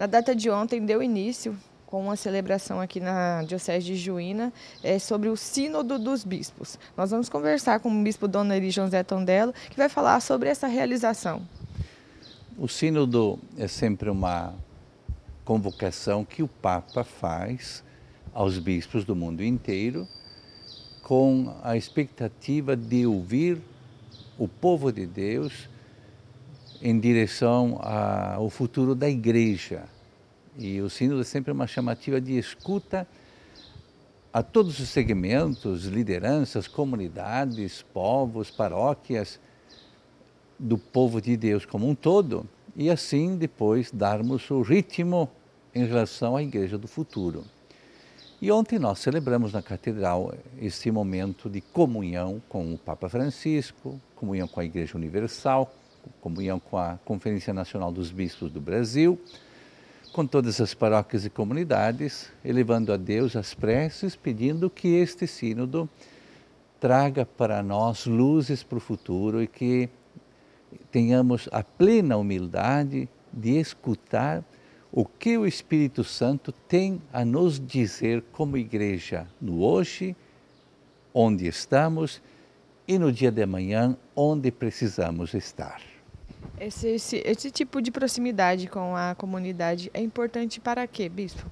Na data de ontem deu início com uma celebração aqui na Diocese de Juína é, sobre o Sínodo dos Bispos. Nós vamos conversar com o bispo Dona Eli José Tondelo, que vai falar sobre essa realização. O Sínodo é sempre uma convocação que o Papa faz aos bispos do mundo inteiro com a expectativa de ouvir o povo de Deus em direção ao futuro da igreja. E o sínodo é sempre uma chamativa de escuta a todos os segmentos, lideranças, comunidades, povos, paróquias do povo de Deus como um todo, e assim depois darmos o ritmo em relação à igreja do futuro. E ontem nós celebramos na catedral esse momento de comunhão com o Papa Francisco, comunhão com a Igreja Universal, comunhão com a Conferência Nacional dos Bispos do Brasil, com todas as paróquias e comunidades, elevando a Deus as preces, pedindo que este sínodo traga para nós luzes para o futuro e que tenhamos a plena humildade de escutar o que o Espírito Santo tem a nos dizer como igreja no hoje, onde estamos e no dia de amanhã, onde precisamos estar. Esse, esse, esse tipo de proximidade com a comunidade é importante para quê, bispo?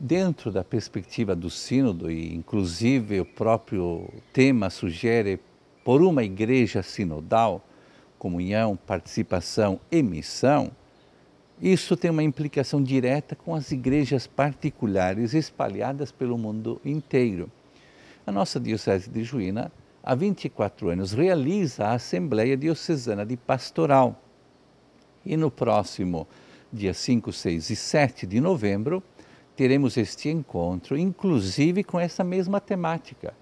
Dentro da perspectiva do sínodo, e inclusive o próprio tema sugere por uma igreja sinodal, comunhão, participação e missão, isso tem uma implicação direta com as igrejas particulares espalhadas pelo mundo inteiro. A nossa Diocese de Juína há 24 anos, realiza a Assembleia Diocesana de Pastoral. E no próximo dia 5, 6 e 7 de novembro, teremos este encontro, inclusive com essa mesma temática,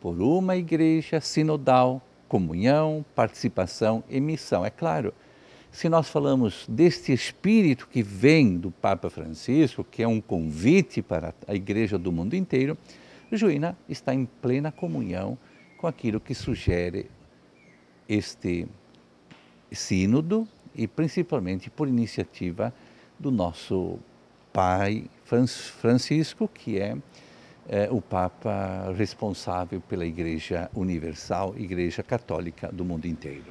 por uma igreja sinodal, comunhão, participação e missão. É claro, se nós falamos deste espírito que vem do Papa Francisco, que é um convite para a igreja do mundo inteiro, Juína está em plena comunhão com aquilo que sugere este sínodo e principalmente por iniciativa do nosso pai Francisco, que é, é o Papa responsável pela Igreja Universal, Igreja Católica do mundo inteiro.